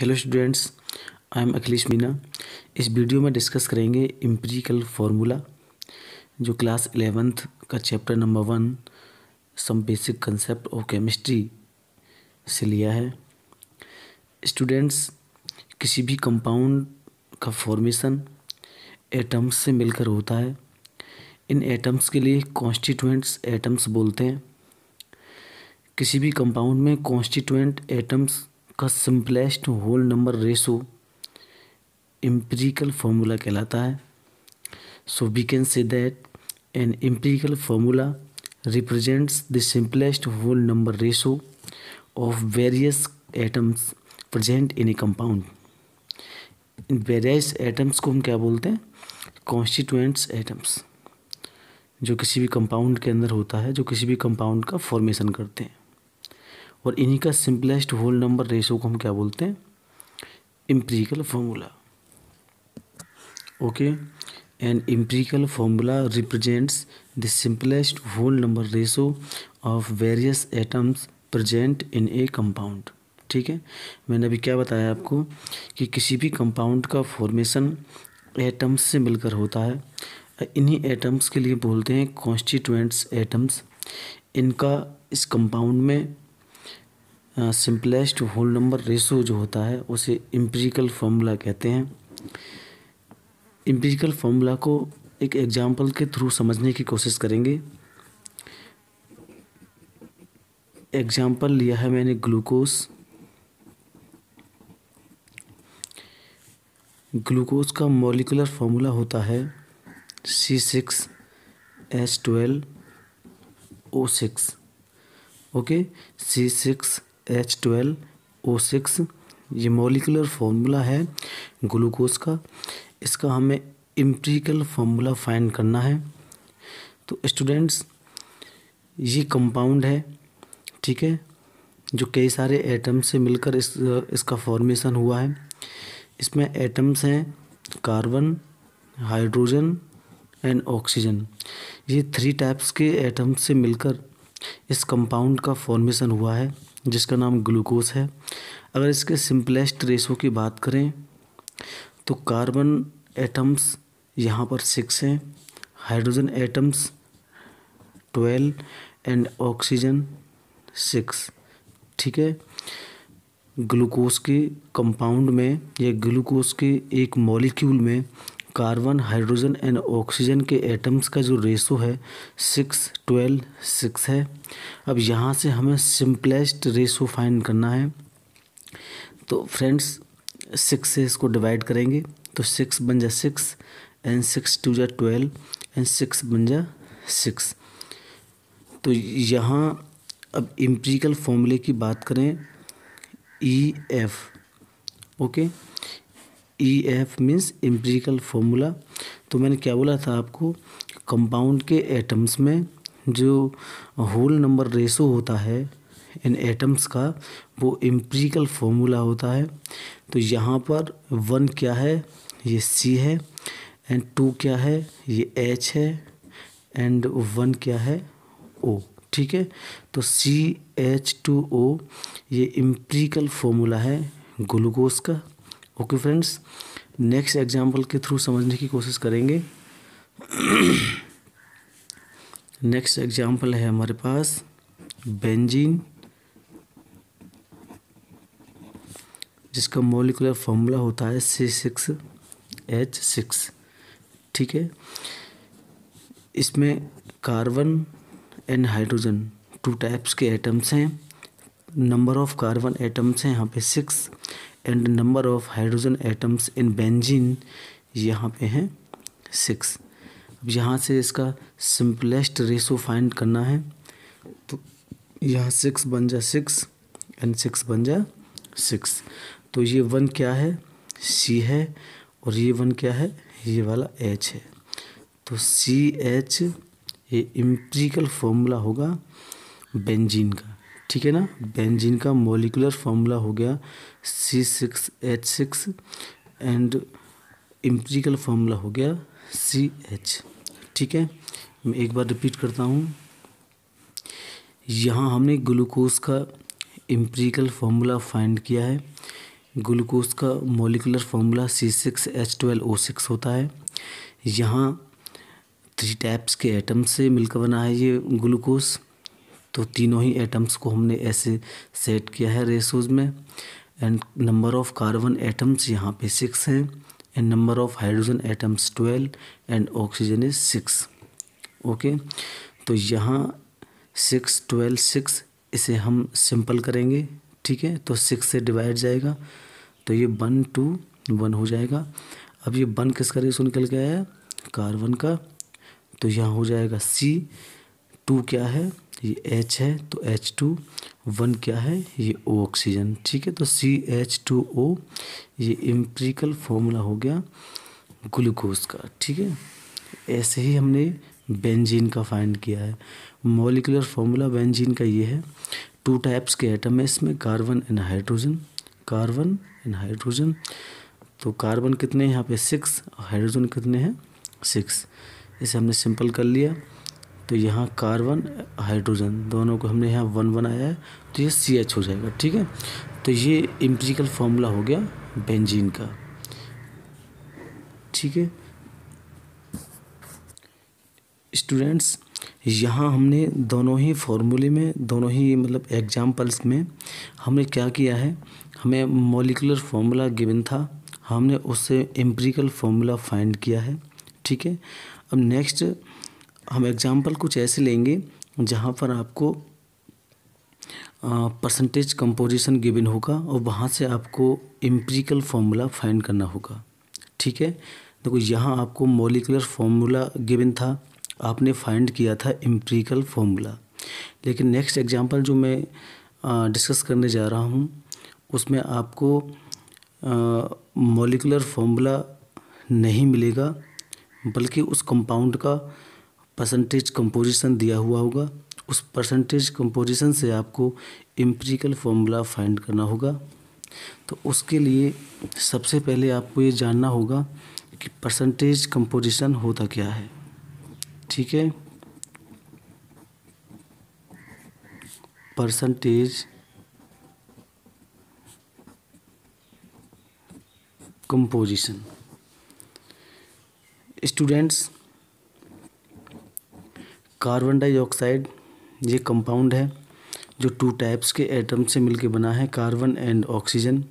hello students I am Akhilesh Meena इस video में discuss करेंगे इम्प्रिकल फार्मूला जो क्लास एलेवेंथ का chapter number one some basic concept of chemistry से लिया है स्टूडेंट्स किसी भी कंपाउंड का फॉर्मेशन एटम्स से मिलकर होता है इन एटम्स के लिए कॉन्स्टिट्यूएंट्स एटम्स बोलते हैं किसी भी कंपाउंड में कॉन्स्टिटेंट एटम्स का simplest whole number ratio empirical formula कहलाता है so we can say that an empirical formula represents the simplest whole number ratio of various atoms present in a compound various atoms को हम क्या बोलते हैं constituents atoms जो किसी भी कंपाउंड के अंदर होता है जो किसी भी कंपाउंड का फॉर्मेशन करते हैं और इन्हीं का सिंपलेस्ट होल नंबर रेशो को हम क्या बोलते हैं empirical formula okay and empirical formula represents the simplest whole number ratio of various atoms present in a compound ठीक है मैंने अभी क्या बताया आपको कि किसी भी कंपाउंड का फॉर्मेशन एटम्स से मिलकर होता है इन्हीं एटम्स के लिए बोलते हैं कॉन्स्टिटेंट्स एटम्स इनका इस कंपाउंड में सिंपलेस्ट होल नंबर रेशो जो होता है उसे इम्प्रिकल फार्मूला कहते हैं इम्प्रिकल फॉर्मूला को एक एग्जाम्पल के थ्रू समझने की कोशिश करेंगे एग्जाम्पल लिया है मैंने ग्लूकोस ग्लूकोज का मॉलिकुलर फॉर्मूला होता है C six S twelve O six okay C six H twelve O six ये मोलिकुलर फार्मूला है ग्लूकोज का इसका हमें इम्प्रिकल फार्मूला फाइंड करना है तो स्टूडेंट्स ये कंपाउंड है ठीक है जो कई सारे एटम से मिलकर इस इसका फॉर्मेशन हुआ है इसमें एटम्स हैं कार्बन हाइड्रोजन एंड ऑक्सीजन ये थ्री टाइप्स के एटम्स से मिलकर इस कंपाउंड का फॉर्मेशन हुआ है जिसका नाम ग्लूकोज है अगर इसके सिंपलेस्ट रेशो की बात करें तो कार्बन एटम्स यहाँ पर सिक्स हैं hydrogen atoms twelve and oxygen six ठीक है ग्लूकोज के कंपाउंड में या ग्लूकोज के एक मॉलिक्यूल में कार्बन हाइड्रोजन एंड ऑक्सीजन के एटम्स का जो रेशो है सिक्स ट्वेल्व सिक्स है अब यहाँ से हमें सिंपलेस्ट रेशो फाइंड करना है तो फ्रेंड्स सिक्स से इसको डिवाइड करेंगे तो सिक्स बन जा सिक्स एंड सिक्स टू जा ट्वेल्व एंड सिक्स बन जा सिक्स तो यहाँ अब इम्प्रिकल फॉर्मूले की बात करें E F okay E F means empirical formula तो मैंने क्या बोला था आपको कंपाउंड के एटम्स में जो होल नंबर रेशो होता है इन एटम्स का वो एम्प्रिकल फॉर्मूला होता है तो यहाँ पर वन क्या है ये सी है एंड टू क्या है ये एच है एंड वन क्या है ओ ठीक है तो सी एच टू ओ ये एम्प्रिकल फॉर्मूला है ग्लूकोज का ओके फ्रेंड्स नेक्स्ट एग्जाम्पल के थ्रू समझने की कोशिश करेंगे नेक्स्ट एग्जाम्पल है हमारे पास बेंजीन जिसका मोलिकुलर फॉर्मूला होता है सी सिक्स एच सिक्स ठीक है इसमें carbon and hydrogen two types के एटम्स हैं नंबर ऑफ कार्बन एटम्स हैं यहाँ पे six and number of hydrogen atoms in benzene यहाँ पे हैं सिक्स अब यहाँ से इसका सिंपलेस्ट रेशो फाइंड करना है तो यहाँ सिक्स बन जा सिक्स एंड सिक्स बन जा सिक्स तो ये वन क्या है सी है और ये वन क्या है ये वाला एच है तो सी एच ये इम्प्रिकल फॉर्मूला होगा बेंजीन का ठीक है ना बेंजीन का मोलिकुलर फार्मूला हो गया C six H six and empirical formula हो गया सी एच ठीक है मैं एक बार रिपीट करता हूँ यहाँ हमने ग्लूकोज का इम्प्रिकल फॉर्मूला फाइंड किया है ग्लूकोज का molecular formula C six H twelve O six होता है यहाँ थ्री टाइप्स के एटम्स से मिलकर बना है ये ग्लूकोज तो तीनों ही एटम्स को हमने ऐसे सेट किया है रेसोज में and number of carbon atoms यहाँ पे सिक्स हैं and number of hydrogen atoms twelve and oxygen is six okay तो यहाँ सिक्स ट्वेल्व सिक्स इसे हम सिंपल करेंगे ठीक है तो सिक्स से डिवाइड जाएगा तो ये वन टू वन हो जाएगा अब ये वन किसका रेसो निकल गया है कार्बन का तो यहाँ हो जाएगा सी टू क्या है ये एच है तो एच टू वन क्या है ये ओ ऑक्सीजन ठीक है तो सी एच टू ओ ये इम्प्रिकल फॉर्मूला हो गया ग्लूकोज का ठीक है ऐसे ही हमने बेंजीन का फाइंड किया है मोलिकुलर फॉर्मूला बेंजीन का ये है टू टाइप्स के एटम है इसमें carbon and hydrogen carbon and hydrogen तो कार्बन कितने यहाँ पे सिक्स हाइड्रोजन कितने हैं सिक्स इसे हमने सिंपल कर लिया तो यहाँ कार्बन हाइड्रोजन दोनों को हमने यहाँ वन बनाया है तो ये सी एच हो जाएगा ठीक है तो ये इम्प्रिकल फॉर्मूला हो गया बेंजीन का ठीक है स्टूडेंट्स यहाँ हमने दोनों ही फार्मूले में दोनों ही मतलब एग्जाम्पल्स में हमने क्या किया है हमें मोलिकुलर फार्मूला गिवन था हमने उससे एम्प्रिकल फार्मूला फाइंड किया है ठीक है अब नेक्स्ट हम एग्ज़ाम्पल कुछ ऐसे लेंगे जहाँ पर आपको परसेंटेज कंपोजिशन गिवन होगा और वहाँ से आपको एम्प्रिकल फार्मूला फाइंड करना होगा ठीक है देखो यहाँ आपको मोलिकुलर फार्मूला गिवन था आपने फाइंड किया था एम्प्रिकल फार्मूला लेकिन नेक्स्ट एग्जांपल जो मैं डिस्कस करने जा रहा हूँ उसमें आपको मोलिकुलर फार्मूला नहीं मिलेगा बल्कि उस कंपाउंड का परसेंटेज कंपोजिशन दिया हुआ होगा उस परसेंटेज कंपोजिशन से आपको एम्प्रिकल फॉर्मूला फाइंड करना होगा तो उसके लिए सबसे पहले आपको ये जानना होगा कि परसेंटेज कंपोजिशन होता क्या है ठीक है percentage composition students carbon dioxide ये कंपाउंड है जो टू टाइप्स के एटम से मिलकर बना है carbon and oxygen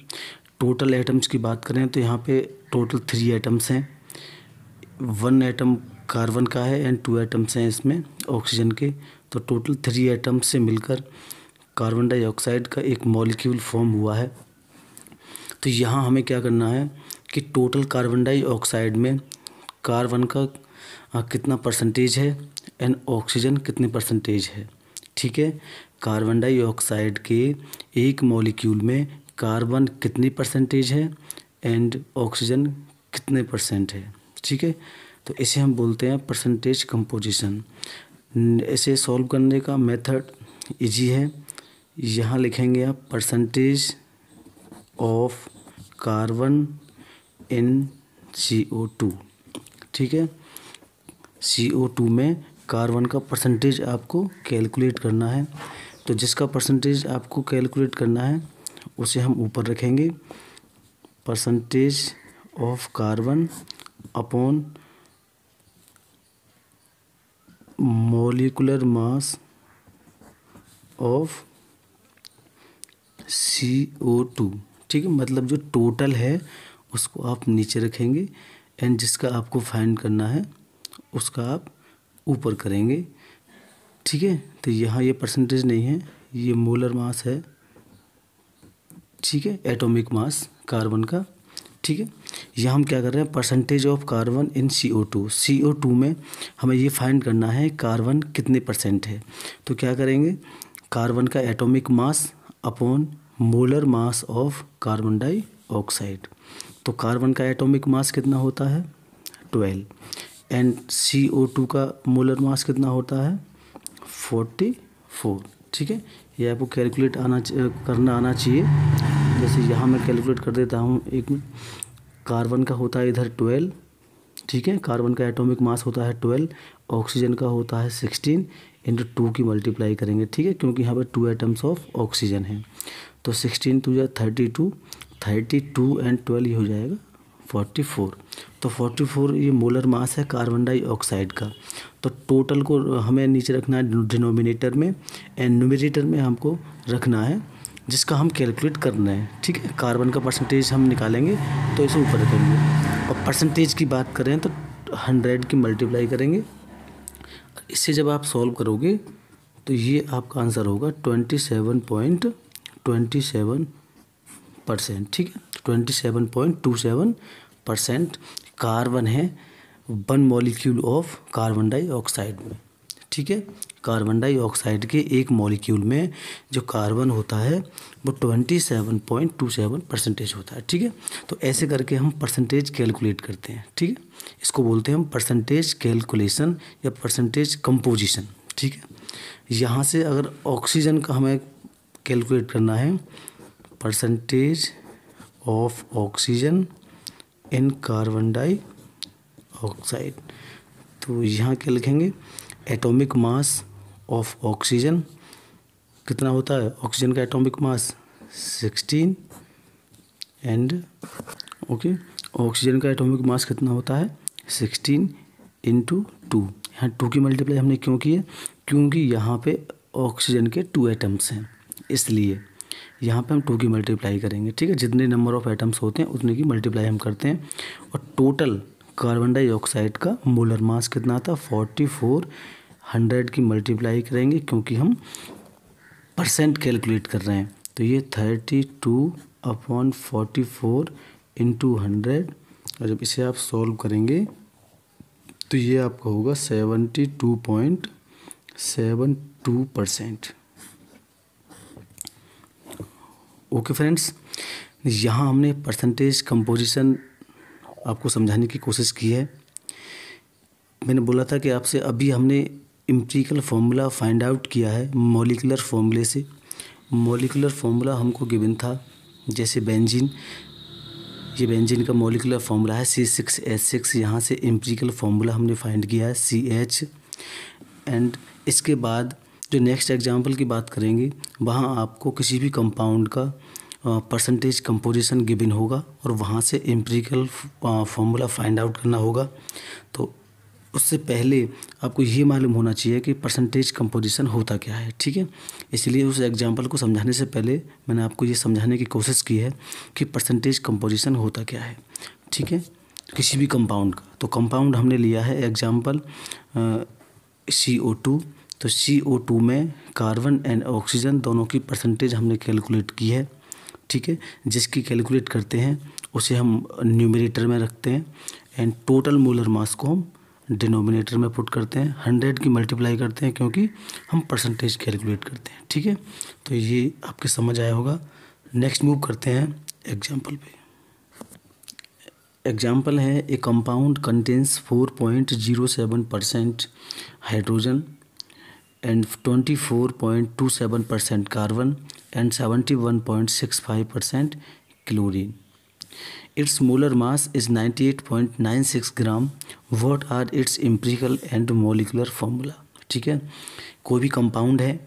total atoms की बात करें तो यहाँ पे टोटल थ्री एटम्स हैं वन एटम कार्बन का है एंड टू एटम्स हैं इसमें ऑक्सीजन के तो टोटल थ्री एटम्स से मिलकर कार्बन डाइऑक्साइड का एक मॉलिक्यूल फॉर्म हुआ है तो यहाँ हमें क्या करना है कि टोटल कार्बन डाइऑक्साइड में कार्बन का कितना परसेंटेज है एंड ऑक्सीजन कितने परसेंटेज है ठीक है कार्बन डाइऑक्साइड के एक मॉलिक्यूल में कार्बन कितनी परसेंटेज है एंड ऑक्सीजन कितने परसेंट है ठीक है तो इसे हम बोलते हैं परसेंटेज कंपोजिशन इसे सॉल्व करने का मेथड इजी है यहाँ लिखेंगे आप percentage of carbon in C O two ठीक है सी ओ टू में कार्बन का परसेंटेज आपको कैलकुलेट करना है तो जिसका परसेंटेज आपको कैलकुलेट करना है उसे हम ऊपर रखेंगे percentage of carbon upon molecular mass of C O two ठीक है मतलब जो टोटल है उसको आप नीचे रखेंगे एंड जिसका आपको फाइंड करना है उसका आप ऊपर करेंगे ठीक है तो यहाँ ये परसेंटेज नहीं है ये मोलर मास है ठीक है एटॉमिक मास कार्बन का ठीक है यहाँ हम क्या कर रहे हैं percentage of carbon in C O two C O two में हमें ये फाइंड करना है कार्बन कितने परसेंट है तो क्या करेंगे कार्बन का atomic mass upon molar mass of carbon dioxide तो कार्बन का एटॉमिक मास कितना होता है twelve and C O two का मोलर मास कितना होता है फोर्टी फोर ठीक है ये आपको कैलकुलेट आना करना आना चाहिए जैसे यहाँ मैं कैलकुलेट कर देता हूँ एक मिनट कार्बन का होता है इधर ट्वेल्व ठीक है कार्बन का एटॉमिक मास होता है ट्वेल्व ऑक्सीजन का होता है सिक्सटीन इंटू टू की मल्टीप्लाई करेंगे ठीक है क्योंकि यहाँ पर टू एटम्स ऑफ ऑक्सीजन है तो सिक्सटीन टू या thirty two thirty two and twelve ये हो जाएगा फोर्टी फोर तो फोर्टी फोर ये मोलर मास है कार्बन डाइऑक्साइड का तो टोटल को हमें नीचे रखना है डिनोमिनेटर में एंड नोमिनेटर में हमको रखना है जिसका हम कैलकुलेट करना है ठीक है कार्बन का परसेंटेज हम निकालेंगे तो इसे ऊपर रखेंगे और परसेंटेज की बात करें तो हंड्रेड की मल्टीप्लाई करेंगे इससे जब आप सॉल्व करोगे तो ये आपका आंसर होगा twenty seven point twenty seven percent ठीक है twenty seven point two seven percent carbon है one molecule of carbon dioxide में ठीक है कार्बन डाइऑक्साइड के एक मॉलिक्यूल में जो कार्बन होता है वो twenty seven point two seven percentage होता है ठीक है तो ऐसे करके हम परसेंटेज कैलकुलेट करते हैं ठीक है इसको बोलते हैं हम परसेंटेज कैलकुलेशन या परसेंटेज कंपोजिशन ठीक है यहाँ से अगर ऑक्सीजन का हमें कैलकुलेट करना है percentage of oxygen in carbon dioxide तो यहाँ क्या लिखेंगे एटॉमिक मास ऑफ ऑक्सीजन कितना होता है ऑक्सीजन का atomic mass sixteen and okay oxygen का एटॉमिक मास कितना होता है सिक्सटीन इंटू टू यहाँ टू की मल्टीप्लाई हमने क्यों की है क्योंकि यहाँ पे ऑक्सीजन के टू एटम्स हैं इसलिए यहाँ पे हम टू की मल्टीप्लाई करेंगे ठीक है जितने नंबर ऑफ एटम्स होते हैं उतने की मल्टीप्लाई हम करते हैं और टोटल कार्बन डाइऑक्साइड का मोलर मास कितना था फोर्टी फोर हंड्रेड की मल्टीप्लाई करेंगे क्योंकि हम परसेंट कैलकुलेट कर रहे हैं तो ये thirty two upon forty four into hundred और जब इसे आप सॉल्व करेंगे तो ये आपका होगा seventy two point seven two percent okay friends यहाँ हमने परसेंटेज कंपोजिशन आपको समझाने की कोशिश की है मैंने बोला था कि आपसे अभी हमने इम्प्रिकल फॉर्मूला फाइंड आउट किया है मोलिकुलर फॉर्मूले से मोलिकुलर फॉर्मूला हमको गिवन था जैसे बेंजीन ये बेंजीन का मोलिकुलर फॉर्मूला है सी सिक्स एच सिक्स यहाँ से इम्प्रिकल फॉर्मूला हमने फाइंड किया है सी एच एंड इसके बाद जो नेक्स्ट एग्जाम्पल की बात करेंगे वहाँ आपको किसी भी कंपाउंड का परसेंटेज कंपोजिशन गिविन होगा और वहाँ से एम्प्रिकल फॉर्मूला फाइंड आउट करना होगा तो उससे पहले आपको ये मालूम होना चाहिए कि परसेंटेज कंपोजिशन होता क्या है ठीक है इसलिए उस एग्जाम्पल को समझाने से पहले मैंने आपको ये समझाने की कोशिश की है कि परसेंटेज कंपोजिशन होता क्या है ठीक है किसी भी कंपाउंड का तो कंपाउंड हमने लिया है एग्जाम्पल सी ओ टू तो सी ओ टू में कार्बन एंड ऑक्सीजन दोनों की परसेंटेज हमने कैलकुलेट की है ठीक है जिसकी कैलकुलेट करते हैं उसे हम न्यूमिनेटर में रखते हैं एंड टोटल मोलर मास को हम डिनोमिनेटर में पुट करते हैं हंड्रेड की मल्टीप्लाई करते हैं क्योंकि हम परसेंटेज कैलकुलेट करते हैं ठीक है तो ये आपके समझ आया होगा नेक्स्ट मूव करते हैं एग्जाम्पल पे एग्जाम्पल है a compound contains four point zero seven percent hydrogen and 24.27 percent carbon and 71.65 percent chlorine ninety eight point nine 98.96 gram what are its empirical and molecular formula ठीक है कोई भी compound है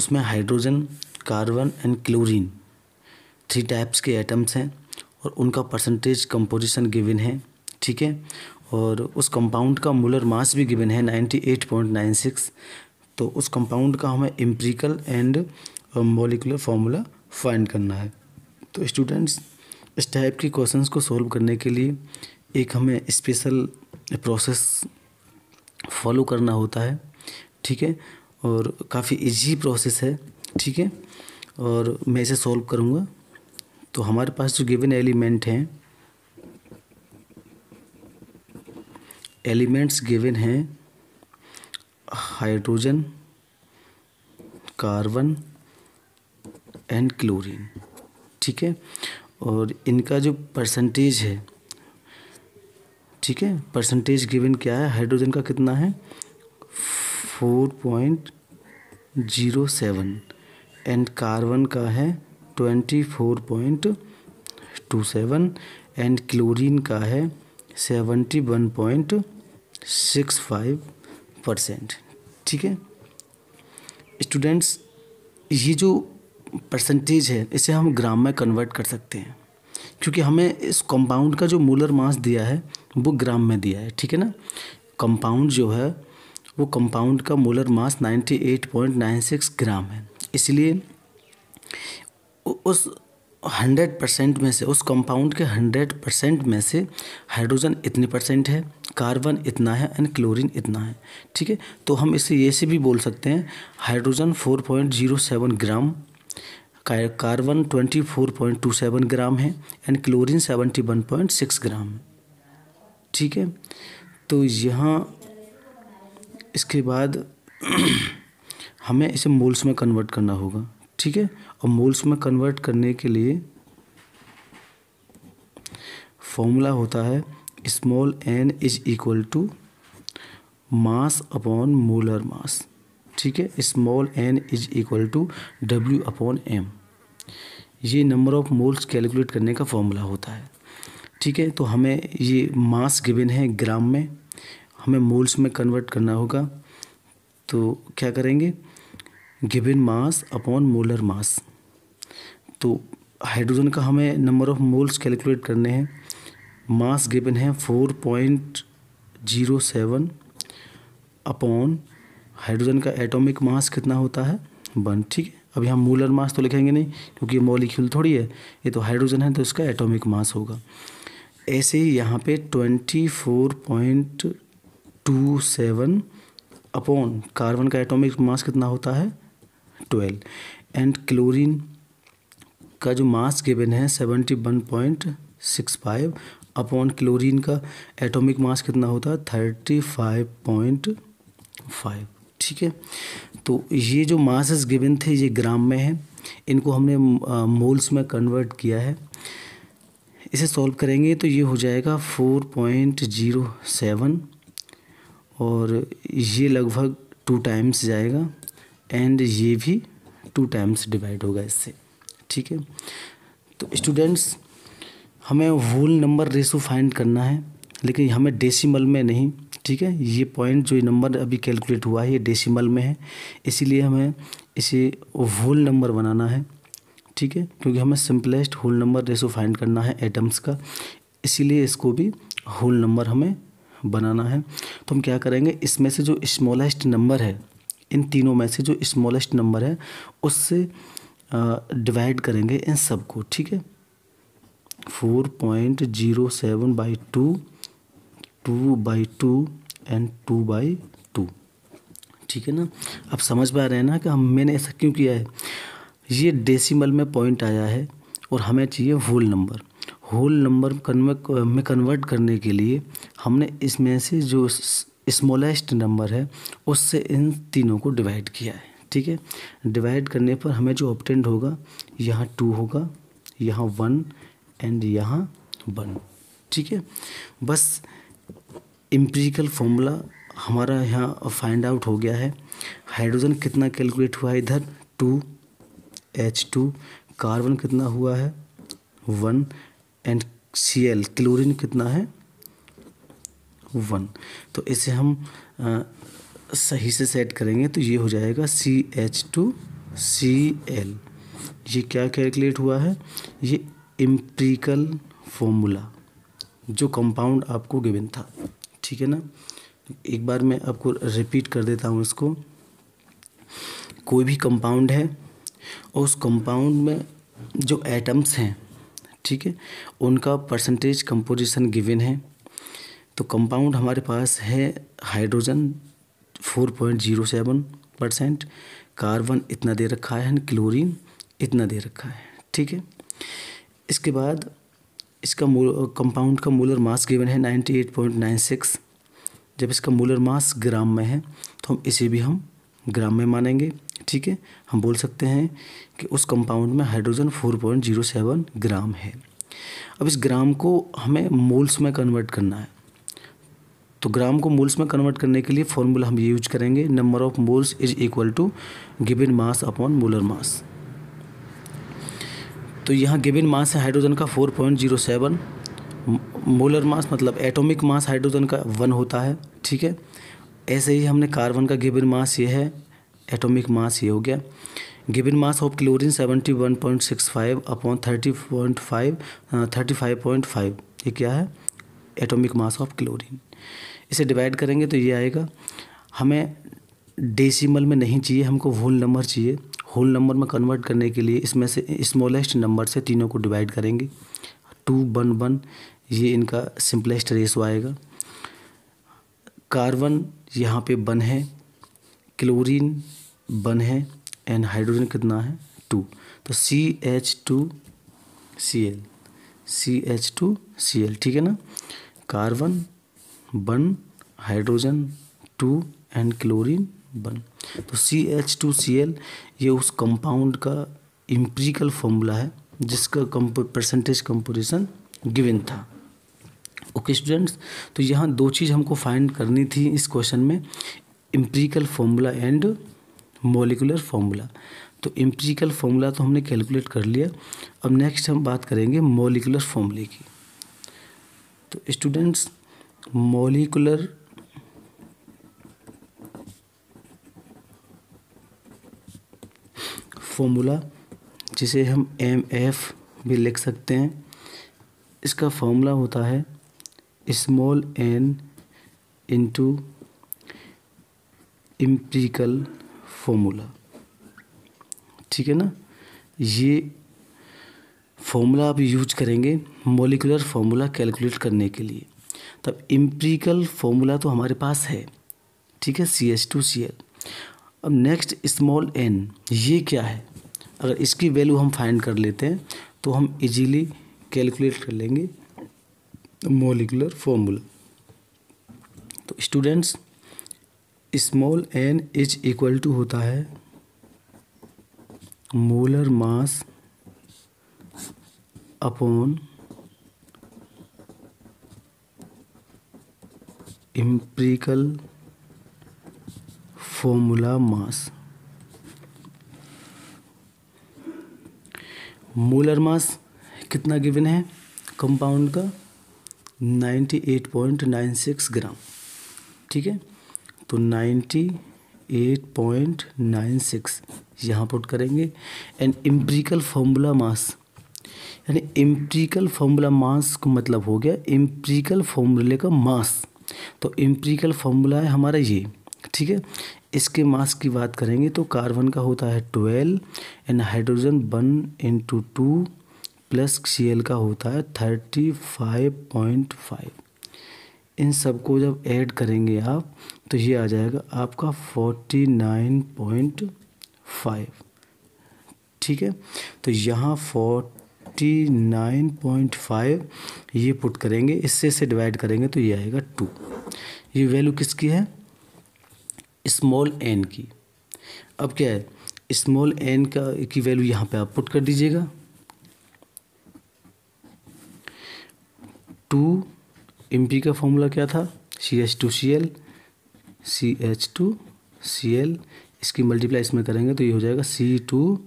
उसमें hydrogen carbon and chlorine three types के atoms हैं और उनका परसेंटेज कंपोजिशन गिवन है ठीक है और उस कंपाउंड का मोलर मास भी गिवन है 98.96 तो उस कंपाउंड का हमें empirical and molecular formula find करना है तो स्टूडेंट्स इस टाइप के क्वेश्चंस को सॉल्व करने के लिए एक हमें स्पेशल प्रोसेस फॉलो करना होता है ठीक है और काफ़ी इजी प्रोसेस है ठीक है और मैं इसे सॉल्व करूँगा तो हमारे पास जो गिवन एलिमेंट हैं एलिमेंट्स गिवन हैं हाइड्रोजन कार्बन एंड क्लोरीन ठीक है और इनका जो परसेंटेज है ठीक है परसेंटेज गिवन क्या है हाइड्रोजन का कितना है four point zero seven and carbon का है twenty four point two seven and chlorine का है seventy one point six five percent ठीक है स्टूडेंट्स ये जो परसेंटेज है इसे हम ग्राम में कन्वर्ट कर सकते हैं क्योंकि हमें इस कंपाउंड का जो मोलर मास दिया है वो ग्राम में दिया है ठीक है ना कंपाउंड जो है वो कंपाउंड का मोलर मास 98.96 ग्राम है इसलिए उस हंड्रेड परसेंट में से उस कंपाउंड के हंड्रेड परसेंट में से हाइड्रोजन इतने परसेंट है कार्बन इतना है एंड क्लोरीन इतना है ठीक है तो हम इसे ये से भी बोल सकते हैं hydrogen four point zero seven gram carbon twenty four point two seven gram है and chlorine seventy one point six gram है ठीक है तो यहाँ इसके बाद हमें इसे मोल्स में कन्वर्ट करना होगा ठीक है और मोल्स में कन्वर्ट करने के लिए फॉर्मूला होता है small n is equal to mass upon molar mass ठीक है small n is equal to W upon M ये नंबर ऑफ मोल्स कैलकुलेट करने का फॉर्मूला होता है ठीक है तो हमें ये मास गिवन है ग्राम में हमें मोल्स में कन्वर्ट करना होगा तो क्या करेंगे given mass upon molar mass तो हाइड्रोजन का हमें नंबर ऑफ मोल्स कैलकुलेट करने हैं मास गिवन है four point zero seven upon hydrogen का एटॉमिक मास कितना होता है वन ठीक है अब यहाँ मूलर मास तो लिखेंगे नहीं क्योंकि ये मॉलिक्यूल थोड़ी है ये तो हाइड्रोजन है तो इसका एटॉमिक मास होगा ऐसे ही यहाँ पे twenty four point two seven upon carbon का एटॉमिक मास कितना होता है ट्वेल्व एंड क्लोरीन का जो मास गिवन है seventy one point six five upon chlorine का एटॉमिक मास कितना होता है थर्टी फाइव पॉइंट फाइव ठीक है तो ये जो मासस गिवन थे ये ग्राम में है इनको हमने मोल्स में कन्वर्ट किया है इसे सॉल्व करेंगे तो ये हो जाएगा फोर पॉइंट जीरो सेवन और ये लगभग टू टाइम्स जाएगा एंड ये भी टू टाइम्स डिवाइड होगा इससे ठीक है तो स्टूडेंट्स हमें होल नंबर रेशो फाइंड करना है लेकिन हमें डेसिमल में नहीं ठीक है ये पॉइंट जो नंबर अभी कैलकुलेट हुआ है ये डेसिमल में है इसीलिए हमें इसे होल नंबर बनाना है ठीक है क्योंकि हमें simplest whole number ratio find करना है एटम्स का इसीलिए इसको भी होल नंबर हमें बनाना है तो हम क्या करेंगे इसमें से जो स्मॉलेस्ट नंबर है इन तीनों में से जो स्मॉलेस्ट नंबर है उससे डिवाइड करेंगे इन सब को ठीक है four point zero seven by two two by two and two by two ठीक है ना अब समझ पा रहे हैं ना कि हम मैंने ऐसा क्यों किया है ये डेसिमल में पॉइंट आया है और हमें चाहिए होल नंबर होल नंबर में कन्वर्ट करने के लिए हमने इसमें से जो स्मॉलेस्ट नंबर है उससे इन तीनों को डिवाइड किया है ठीक है डिवाइड करने पर हमें जो ऑप्टेंड होगा यहाँ टू होगा यहाँ वन एंड यहाँ वन ठीक है बस इम्प्रिकल फॉर्मूला हमारा यहाँ फाइंड आउट हो गया है हाइड्रोजन कितना कैलकुलेट हुआ है इधर टू एच टू कार्बन कितना हुआ है one and C L chlorine कितना है वन तो इसे हम आ, सही से सेट करेंगे तो ये हो जाएगा C H two C L ये क्या कैलकुलेट हुआ है ये एम्प्रिकल फॉर्मूला जो कंपाउंड आपको गिवन था ठीक है ना एक बार मैं आपको रिपीट कर देता हूँ इसको कोई भी कंपाउंड है और उस कंपाउंड में जो एटम्स हैं ठीक है उनका परसेंटेज कंपोजिशन गिवन है तो कंपाउंड हमारे पास है hydrogen four point zero seven percent carbon इतना दे रखा है क्लोरीन इतना दे रखा है ठीक है इसके बाद इसका कंपाउंड का मोलर मास गिवन है 98.96 जब इसका मोलर मास ग्राम में है तो हम इसे भी हम ग्राम में मानेंगे ठीक है हम बोल सकते हैं कि उस कंपाउंड में हाइड्रोजन 4.07 ग्राम है अब इस ग्राम को हमें मोल्स में कन्वर्ट करना है तो ग्राम को मोल्स में कन्वर्ट करने के लिए फॉर्मूला हम यूज करेंगे number of moles is equal to given mass upon molar mass तो यहाँ गिबिन मास है हाइड्रोजन का 4.07 मोलर मास मतलब एटॉमिक मास हाइड्रोजन का वन होता है ठीक है ऐसे ही हमने कार्बन का गिबिन मास ये है एटॉमिक मास ये हो गया given mass of chlorine seventy one point six five upon thirty point five हाँ, थर्टी फाइव पॉइंट फाइव ये क्या है एटॉमिक मास ऑफ क्लोरीन इसे डिवाइड करेंगे तो ये आएगा हमें डेसिमल में नहीं चाहिए हमको होल नंबर चाहिए होल नंबर में कन्वर्ट करने के लिए इसमें से स्मॉलेस्ट नंबर से तीनों को डिवाइड करेंगे टू वन वन ये इनका सिंपलेस्ट रेस आएगा कार्बन यहाँ पे वन है क्लोरीन वन है एंड हाइड्रोजन कितना है टू तो C H two C L C H two C L ठीक है ना carbon one hydrogen two and chlorine one तो C H two C L ये उस कंपाउंड का इम्प्रिकल फॉर्मूला है जिसका कंपो परसेंटेज कंपोजिशन गिवन था ओके स्टूडेंट्स तो यहाँ दो चीज़ हमको फाइंड करनी थी इस क्वेश्चन में empirical formula and molecular formula तो इम्प्रिकल फॉर्मूला तो हमने कैलकुलेट कर लिया अब नेक्स्ट हम बात करेंगे मोलिकुलर फॉर्मूले की तो स्टूडेंट्स मोलिकुलर फॉर्मूला जिसे हम एम एफ भी लिख सकते हैं इसका फॉर्मूला होता है small n into empirical formula ठीक है ना ये फॉर्मूला आप यूज करेंगे मोलिकुलर फॉर्मूला कैलकुलेट करने के लिए तब इम्प्रिकल फॉर्मूला तो हमारे पास है ठीक है C H two C L अब नेक्स्ट स्मॉल एन ये क्या है अगर इसकी वैल्यू हम फाइंड कर लेते हैं तो हम इजीली कैलकुलेट कर लेंगे मोलिकुलर फॉर्मूला तो students small n is equal to होता है molar mass upon empirical formula mass molar mass कितना गिवन है कंपाउंड का 98.96 ग्राम ठीक है तो 98.96 यहाँ पुट करेंगे एंड इम्प्रिकल फॉर्मूला मास यानी इम्प्रिकल फॉर्मूला मास का मतलब हो गया इम्प्रिकल फॉर्मूले का मास तो इम्प्रिकल फॉर्मूला है हमारा ये ठीक है इसके मास की बात करेंगे तो कार्बन का होता है twelve and hydrogen one into two plus C का होता है थर्टी फाइव पॉइंट फाइव इन सबको जब ऐड करेंगे आप तो ये आ जाएगा आपका फोर्टी नाइन पॉइंट फाइव ठीक है तो यहाँ फोर्टी नाइन पॉइंट फाइव ये पुट करेंगे इससे इसे डिवाइड करेंगे तो ये आएगा टू ये वैल्यू किसकी है स्मॉल एन की अब क्या है स्मॉल एन का की वैल्यू यहाँ पे आप पुट कर दीजिएगा टू एम पी का फॉर्मूला क्या था C H two C L C H two C L इसकी मल्टीप्लाई इसमें करेंगे तो ये हो जाएगा C two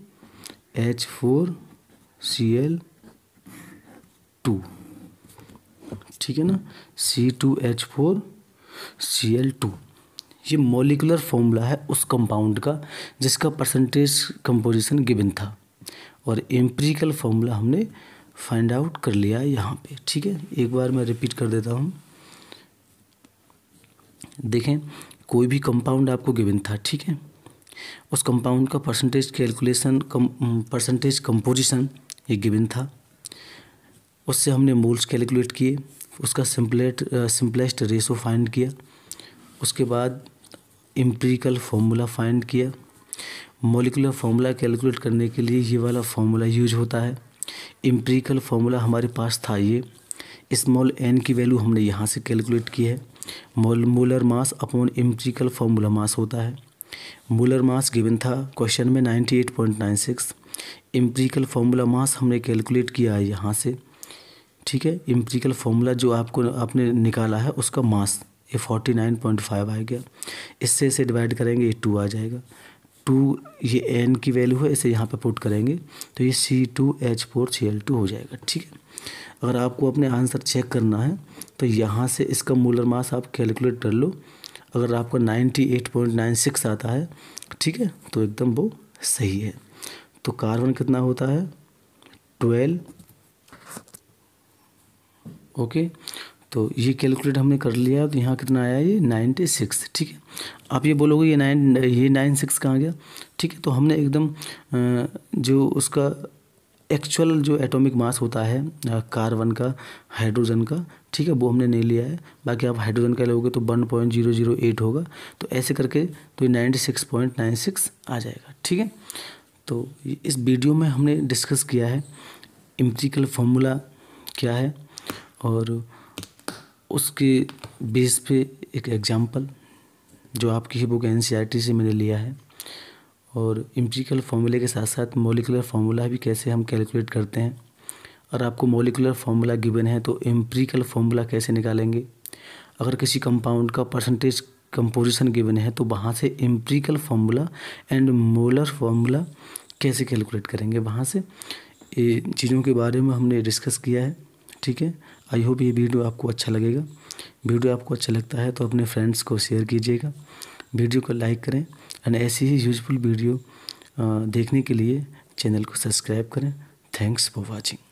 H four C L two ठीक है ना C two H four C L two ये मोलिकुलर फॉर्मूला है उस कंपाउंड का जिसका परसेंटेज कंपोजिशन गिवन था और एम्प्रिकल फॉर्मूला हमने फाइंड आउट कर लिया है यहाँ पे ठीक है एक बार मैं रिपीट कर देता हूँ देखें कोई भी कंपाउंड आपको गिवन था ठीक है उस कंपाउंड का परसेंटेज कैलकुलेशन कम परसेंटेज कंपोजिशन ये गिवन था उससे हमने मोल्स कैलकुलेट किए उसका सिंपलेट सिंपलेस्ट रेशो फाइंड किया उसके बाद एम्प्रिकल फार्मूला फाइंड किया मोलिकुलर फार्मूला कैलकुलेट करने के लिए ये वाला फार्मूला यूज होता है एम्प्रिकल फार्मूला हमारे पास था ये स्मॉल एन की वैल्यू हमने यहाँ से कैलकुलेट की है mole molar mass upon empirical formula mass होता है मोलर मास गिवन था क्वेश्चन में 98.96 एम्प्रिकल फार्मूला मास हमने कैलकुलेट किया है यहाँ से ठीक है एम्प्रिकल फार्मूला जो आपको आपने निकाला है उसका मास ये फोर्टी नाइन पॉइंट फाइव आ गया इससे इसे डिवाइड करेंगे ये टू आ जाएगा टू ये एन की वैल्यू है इसे यहाँ पे पुट करेंगे तो ये C two H four C L two हो जाएगा ठीक है अगर आपको अपने आंसर चेक करना है तो यहाँ से इसका मूलर मास आप कैलकुलेट कर लो अगर आपका ninety eight point nine six आता है ठीक है तो एकदम वो सही है तो कार्बन कितना होता है ट्वेल्व ओके तो ये कैलकुलेट हमने कर लिया तो यहाँ कितना आया ये नाइन्टी सिक्स ठीक है आप ये बोलोगे ये नाइन ये नाइन सिक्स कहाँ गया ठीक है तो हमने एकदम जो उसका एक्चुअल जो एटॉमिक मास होता है कार्बन का हाइड्रोजन का ठीक है वो हमने नहीं लिया है बाकी आप हाइड्रोजन का लोगे तो one point zero zero eight होगा तो ऐसे करके तो ये ninety six point nine six आ जाएगा ठीक है तो इस वीडियो में हमने डिस्कस किया है इम्प्रिकल फॉर्मूला क्या है और उसके बेस पे एक एग्जाम्पल जो आपकी ही बुक एन e से मैंने लिया है और इम्प्रिकल फार्मूले के साथ साथ मोलिकुलर फार्मूला भी कैसे हम कैलकुलेट करते हैं और आपको मोलिकुलर फार्मूला गिवन है तो एम्प्रिकल फार्मूला कैसे निकालेंगे अगर किसी कंपाउंड का परसेंटेज कंपोजिशन गिवन है तो वहाँ से empirical formula and molar formula कैसे कैलकुलेट करेंगे वहाँ से चीज़ों के बारे में हमने डिस्कस किया है ठीक है आई होप ये वीडियो आपको अच्छा लगेगा वीडियो आपको अच्छा लगता है तो अपने फ्रेंड्स को शेयर कीजिएगा वीडियो को लाइक करें एंड ऐसी ही यूजफुल वीडियो देखने के लिए चैनल को सब्सक्राइब करें थैंक्स फॉर वॉचिंग